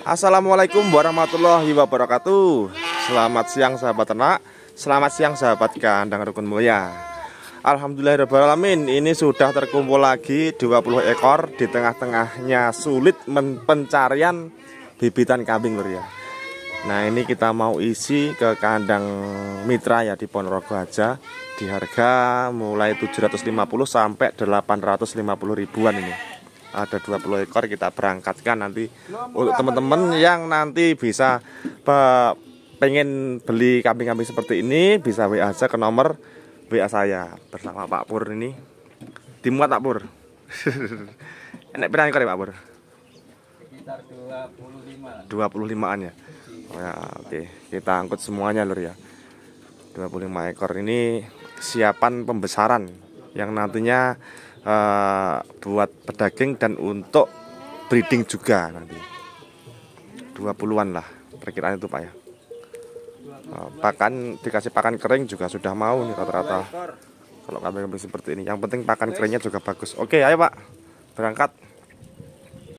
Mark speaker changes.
Speaker 1: Assalamualaikum warahmatullahi wabarakatuh Selamat siang sahabat ternak Selamat siang sahabat kandang rukun mulia Alhamdulillahirrahmanirrahim Ini sudah terkumpul lagi 20 ekor Di tengah-tengahnya sulit pencarian bibitan kambing lur ya Nah ini kita mau isi ke kandang mitra ya di Ponorogo aja Di harga mulai 750 sampai 850 ribuan ini ada 20 ekor kita berangkatkan nanti untuk teman-teman yang nanti bisa pengen beli kambing-kambing seperti ini bisa WA aja ke nomor WA saya bersama Pak Pur ini dimuat Pak Pur enak berapa ekor ya Pak Pur? sekitar 25 25an ya? Oh, ya oke okay. kita angkut semuanya lur ya 25 ekor ini siapan pembesaran yang nantinya uh, buat pedaging dan untuk breeding juga nanti 20-an lah perkiraan itu Pak ya eh, pakan dikasih pakan kering juga sudah mau nih rata-rata kalau kami seperti ini yang penting pakan keringnya juga bagus oke ayo Pak berangkat